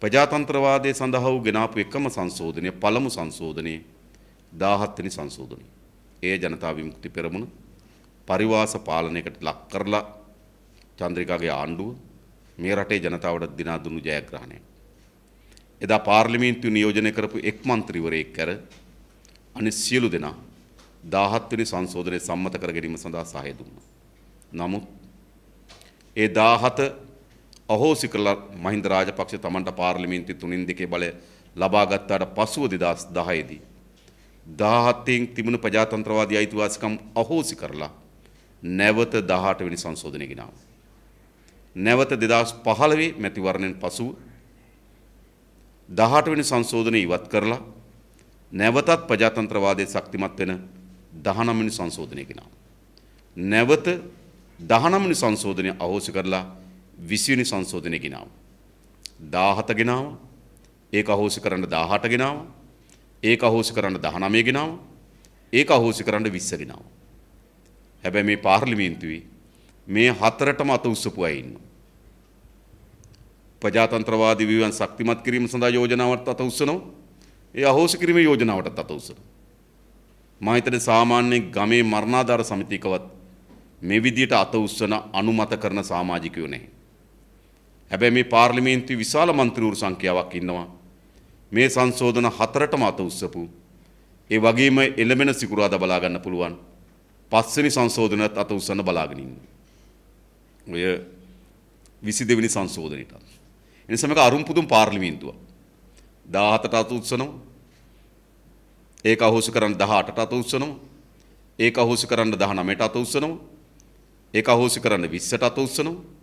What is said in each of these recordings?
ප්‍රජාතන්ත්‍රවාදය සඳහා වූ ගෙනාපු එකම සංශෝධනය පළමු සංශෝධනයේ 17 වෙනි සංශෝධනය. ඒ ජනතා විමුක්ති පෙරමුණ පරිවාස පාලනයකට ලක් කරලා චන්ද්‍රිකාගේ ආණ්ඩුව මේ රටේ ජනතාවට දිනා දුන්නු ජයග්‍රහණයක්. එදා පාර්ලිමේන්තු නියෝජනය කරපු එක් මන්ත්‍රීවරයෙක් කර අනිත් සියලු දෙනා 17 වෙනි සංශෝධනයේ සම්මත කර ගැනීම සඳහා සහය දුන්නා. නමුත් ඒ 17 අහෝසි කරලා මහින්ද රාජපක්ෂ තමන්ට පාර්ලිමේන්ති තුනින් දෙකේ බලය ලබාගත්තාට පසුව දෙදස් දහයේදී. දාහත්තයෙන් තිබුණු ප්‍රජාතන්ත්‍රවාදී අයිතිවාසිකම් අහෝසි කරලා නැවත දහට වෙනි සංශෝධනය ගෙනාව. නැවත දෙදස් පහළවේ මැතිවරණයෙන් පසුව දහට වෙනි සංශෝධනය ඉවත් කරලා නැවතත් ප්‍රජාතන්ත්‍රවාදය ශක්තිමත් වෙන දහනමනි සංශෝධනය ගෙනාව. නැවත දහනමනි සංශෝධනය අහෝසි කරලා විසිනි සංශෝධනය ගෙනාව. දාහත ගෙනාව ඒක අහෝසි කරන්න දාහට ගෙනාව ඒක අහෝසි කරන්න දහනමය ගෙනාව ඒක අහෝසි කරන්න විස්සගෙනාව. හැබැ මේ පාර්ලිමේන්තුවයි මේ හතරටම අත උස්සපු අයින්න. ප්‍රජාතන්ත්‍රවාද වන් සක්තිමත් කිරීම සඳහා යෝජනාවට අත උත්සනවා ඒ අහෝසි කිරීම යෝජනාවට අත උත්සන. මහිතට සාමාන්‍ය ගමේ මරණාධාර සමිතිකවත් මේ විදියට අත උස්සන අනුමත කරන සාමාජිකයෝ නැහැ. හැබැයි මේ පාර්ලිමේන්තුවේ විශාල മന്ത്രിවරු සංඛ්‍යාවක් ඉන්නවා. මේ සංශෝධන හතරටම අත උස්සපු. ඒ වගේම එළමෙන සිකුරාදා බලා ගන්න පුළුවන්. පස්වෙනි සංශෝධනයත් අත උස්සන්න බලාගෙන ඉන්න. ඔය 22 වෙනි සංශෝධනෙට. එනිසා මේක අරුම්පුදුම් පාර්ලිමේන්තුව. 17ට අත උස්සනවා. ඒක අහෝසි කරන්න 18ට අත උස්සනවා. ඒක අහෝසි කරන්න 19ට අත උස්සනවා. ඒක අහෝසි කරන්න 20ට අත උස්සනවා.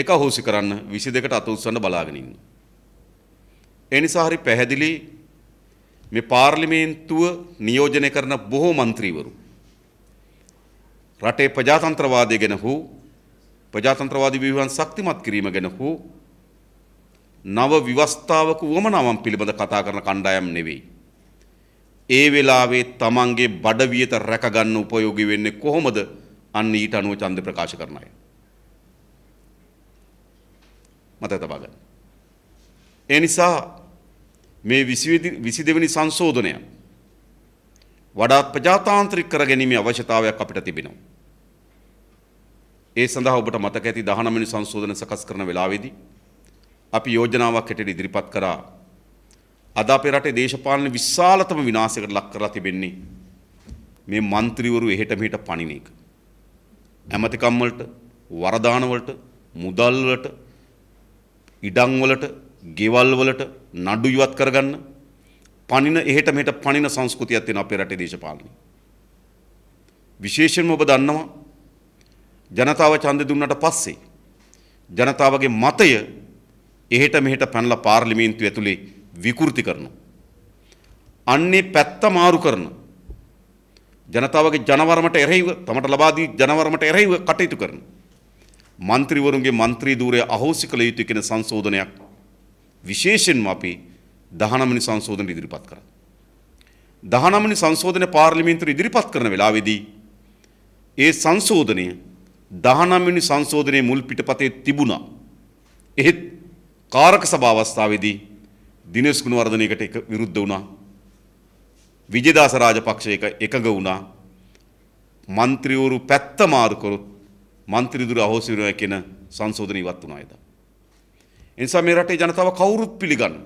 ඒක අහෝසි කරන්න 22කට අත උස්සන්න බලාගෙන ඉන්න. ඒ නිසා හරි පැහැදිලි මේ පාර්ලිමේන්තුව නියෝජනය කරන බොහෝ മന്ത്രിවරු රටේ ප්‍රජාතන්ත්‍රවාදය ගැන හෝ ප්‍රජාතන්ත්‍රවාදී ව්‍යුහයන් ශක්තිමත් කිරීම ගැන හෝ නව විවස්ථාවක වමනාවන් පිළිබඳ කතා කරන කණ්ඩායම් නෙවෙයි. ඒ වෙලාවේ තමන්ගේ බඩවියත රැකගන්න උපයෝගී වෙන්නේ කොහොමද? අන්න ඊට අනුව ඡන්ද ප්‍රකාශ කරන අය. මත තබාගන්න. ඒ නිසා මේ විසි දෙවැනි සංශෝධනය වඩාත් ප්‍රජාතාන්ත්‍රික කර ගැනීමේ අවශ්‍යතාවයක් අපිට තිබෙනවා. ඒ සඳහා ඔබට මතක ඇති 19 වෙනි සංශෝධන සකස් කරන වෙලාවේදී අපි යෝජනාවක් හැටියට ඉදිරිපත් කරා අද අපේ රටේ දේශපාලන විශාලතම විනාශයකට ලක් කරලා තිබෙන්නේ මේ മന്ത്രിවරු එහෙට මෙහෙට පණින එක. ඇමතිකම් වලට, වරදාන වලට, මුදල් වලට ඉඩම් වලට, ගෙවල් වලට නඩු ඉවත් කරගන්න පණින එහෙට මෙහෙට පණින සංස්කෘතියක් තියෙන අපේ රටේ දේශපාලනේ. විශේෂයෙන්ම ඔබ දන්නවා ජනතාව ඡන්දෙ දුන්නට පස්සේ ජනතාවගේ මතය එහෙට මෙහෙට පැනලා පාර්ලිමේන්තුව ඇතුලේ විකෘති කරනවා. අන්නේ පැත්ත මාරු කරන ජනතාවගේ ජනවරමට එරෙහිව තමට ලබා දී ජනවරමට එරෙහිව කටයුතු කරනවා. මන්ත්‍රීවරුන්ගේ මන්ත්‍රී ධූරය අහෝසි කළ යුතු කෙන සංශෝධනයක් විශේෂයෙන්ම අපි දහනමනි සංශෝධන ඉදිරිපත් කරා. දහනමනි සංශෝධන පාර්ලිමේන්තුවේ ඉදිරිපත් කරන වෙලාවේදී ඒ සංශෝධනය දහනමනි සංශෝධනයේ මුල් පිටපතේ තිබුණා. එහෙත් කාරක සභා අවස්ථාවේදී දිනේස් ගුණවර්ධනයකට එක විරුද්ධ වුණා. විජේදාස රාජපක්ෂ එක එකග වුණා. മന്ത്രിවරු පැත්ත මාරු කරොත් මන්ත්‍රීදුර අහෝසි වෙනවා කියන සංශෝධන ඉවත් වුණා එදා. ඒ නිසා මේ රටේ ජනතාව කවුරුත් පිළිගන්න.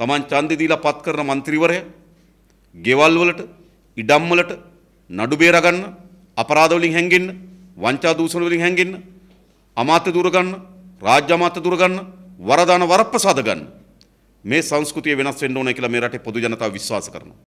Taman ඡන්දෙ දීලා පත් කරන മന്ത്രിවරය ගෙවල් වලට, ඉඩම් වලට නඩු බේරා ගන්න, අපරාධ වලින් හැංගෙන්න, වංචා දූෂණ වලින් හැංගෙන්න, අමාත්‍ය දුර ගන්න, රාජ්‍ය අමාත්‍ය දුර ගන්න, වරදාන වරප්‍රසාද ගන්න. මේ සංස්කෘතිය වෙනස් වෙන්න ඕනේ කියලා මේ රටේ පොදු ජනතාව විශ්වාස කරනවා.